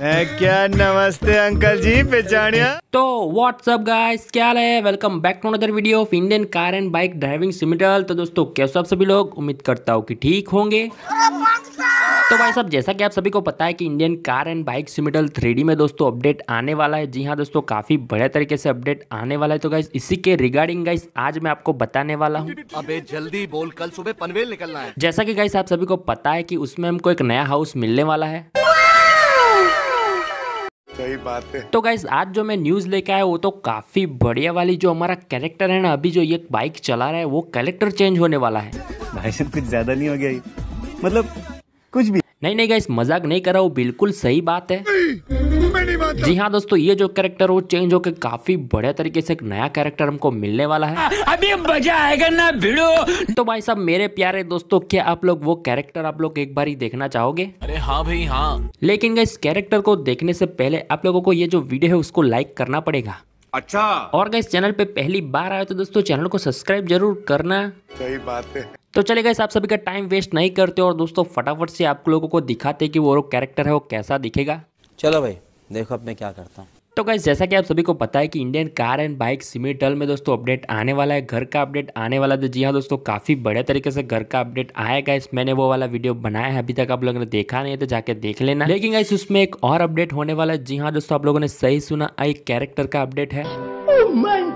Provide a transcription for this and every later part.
मैं क्या नमस्ते अंकल जी पहचानिया तो व्हाट्सअप गाइस क्या है welcome back to another video of Indian car and bike driving simulator तो दोस्तों कैसे आप सभी लोग उम्मीद करता हूँ कि ठीक होंगे तो भाई साहब जैसा कि आप सभी को पता है कि Indian car and bike simulator three में दोस्तों अपडेट आने वाला है जी हाँ दोस्तों काफ़ी बढ़िया तरीके से अपडेट आने वाला है तो गाइस इसी के रिगार्डिंग गाइस आज मैं आपको बताने वाला हूँ अबे जल्दी बोल कल सुबह पनवेल निकलना है जैसा कि गाइस आप सभी को पता है की उसमें हमको एक नया हाउस मिलने वाला है सही बात है तो गाइज आज जो मैं न्यूज लेके आया वो तो काफी बढ़िया वाली जो हमारा कैरेक्टर है ना अभी जो ये बाइक चला रहा है वो कैरेक्टर चेंज होने वाला है भाई सब कुछ ज्यादा नहीं हो गया मतलब कुछ भी नहीं नहीं गाइस मजाक नहीं कर रहा हूँ बिल्कुल सही बात है जी हाँ दोस्तों ये जो कैरेक्टर वो चेंज होकर काफी बढ़िया तरीके से एक नया कैरेक्टर हमको मिलने वाला है अभी मजा आएगा ना भिड़ो तो भाई साहब मेरे प्यारे दोस्तों क्या आप लोग वो कैरेक्टर आप लोग एक बार ही देखना चाहोगे अरे हाँ भाई हाँ लेकिन इस कैरेक्टर को देखने से पहले आप लोगों को ये जो वीडियो है उसको लाइक करना पड़ेगा अच्छा और इस चैनल पे पहली बार आए तो दोस्तों चैनल को सब्सक्राइब जरूर करना सही बात है तो चले गए आप सभी का टाइम वेस्ट नहीं करते और दोस्तों फटाफट से आप लोगों को दिखाते कि वो कैरेक्टर है वो कैसा दिखेगा चलो भाई देखो अब मैं क्या करता हूँ तो गाइज जैसा कि आप सभी को पता है कि Indian car and bike simulator में दोस्तों अपडेट आने वाला है घर का अपडेट आने वाला है तो जी हाँ दोस्तों काफ़ी बड़े तरीके से घर का अपडेट आएगा इस मैंने वो वाला वीडियो बनाया है अभी तक आप लोगों ने देखा नहीं है तो जाके देख लेना लेकिन गाइस उसमें एक और अपडेट होने वाला है जी हाँ दोस्तों आप लोगों ने सही सुना एक कैरेक्टर का अपडेट है oh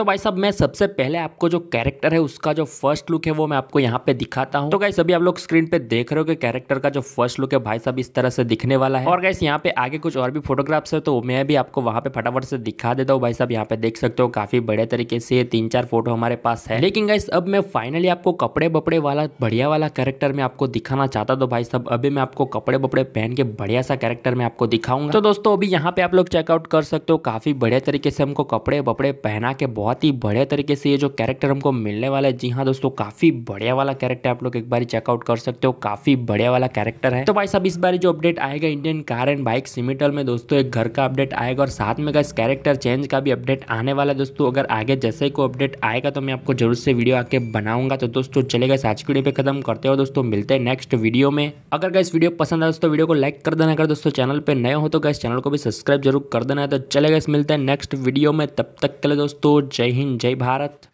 तो भाई साहब मैं सबसे पहले आपको जो कैरेक्टर है उसका जो फर्स्ट लुक है वो मैं आपको यहाँ पे दिखाता हूँ तो गाइस अभी आप लोग स्क्रीन पे देख रहे हो कि कैरेक्टर का जो फर्स्ट लुक है भाई साहब इस तरह से दिखने वाला है और गाइस यहाँ पे आगे कुछ और भी फोटोग्राफ्स है तो मैं भी आपको वहाँ पे फटाफट से दिखा देता हूँ भाई साहब यहाँ पे देख सकते हो काफी बड़े तरीके से तीन चार फोटो हमारे पास है लेकिन गाइस अब मैं फाइनली आपको कपड़े बपड़े वाला बढ़िया वाला कैरेक्टर में आपको दिखाना चाहता तो भाई साहब अभी मैं आपको कपड़े बपड़े पहन के बढ़िया सा कैरेक्टर में आपको दिखाऊंगा तो दोस्तों अभी यहाँ पे आप लोग चेकआउट कर सकते हो काफी बढ़िया तरीके से हमको कपड़े बपड़े पहना के बहुत बहुत ही बढ़िया तरीके से ये जो कैरेक्टर हमको मिलने वाला है जी हाँ दोस्तों काफ़ी बढ़िया वाला कैरेक्टर आप लोग एक बार चेकआउट कर सकते हो काफ़ी बढ़िया वाला कैरेक्टर है तो भाई साहब इस बार जो अपडेट आएगा Indian car and bike simulator में दोस्तों एक घर का अपडेट आएगा और साथ में इस कैरेक्टर चेंज का भी अपडेट आने वाला है दोस्तों अगर आगे जैसे ही कोई अपडेट आएगा तो मैं आपको जरूर से वीडियो आके बनाऊंगा तो दोस्तों चलेगा इस आज की वीडियो पे खत्म करते हो दोस्तों मिलते हैं नेक्स्ट वीडियो में अगर इस वीडियो पसंद आए तो दोस्तों वीडियो को लाइक कर देना अगर दोस्तों चैनल पर नए हो तो गैस चैनल को भी सब्सक्राइब जरूर कर देना है तो चलेगा इस मिलते हैं नेक्स्ट वीडियो में तब तक के लिए दोस्तों जय हिंद जय भारत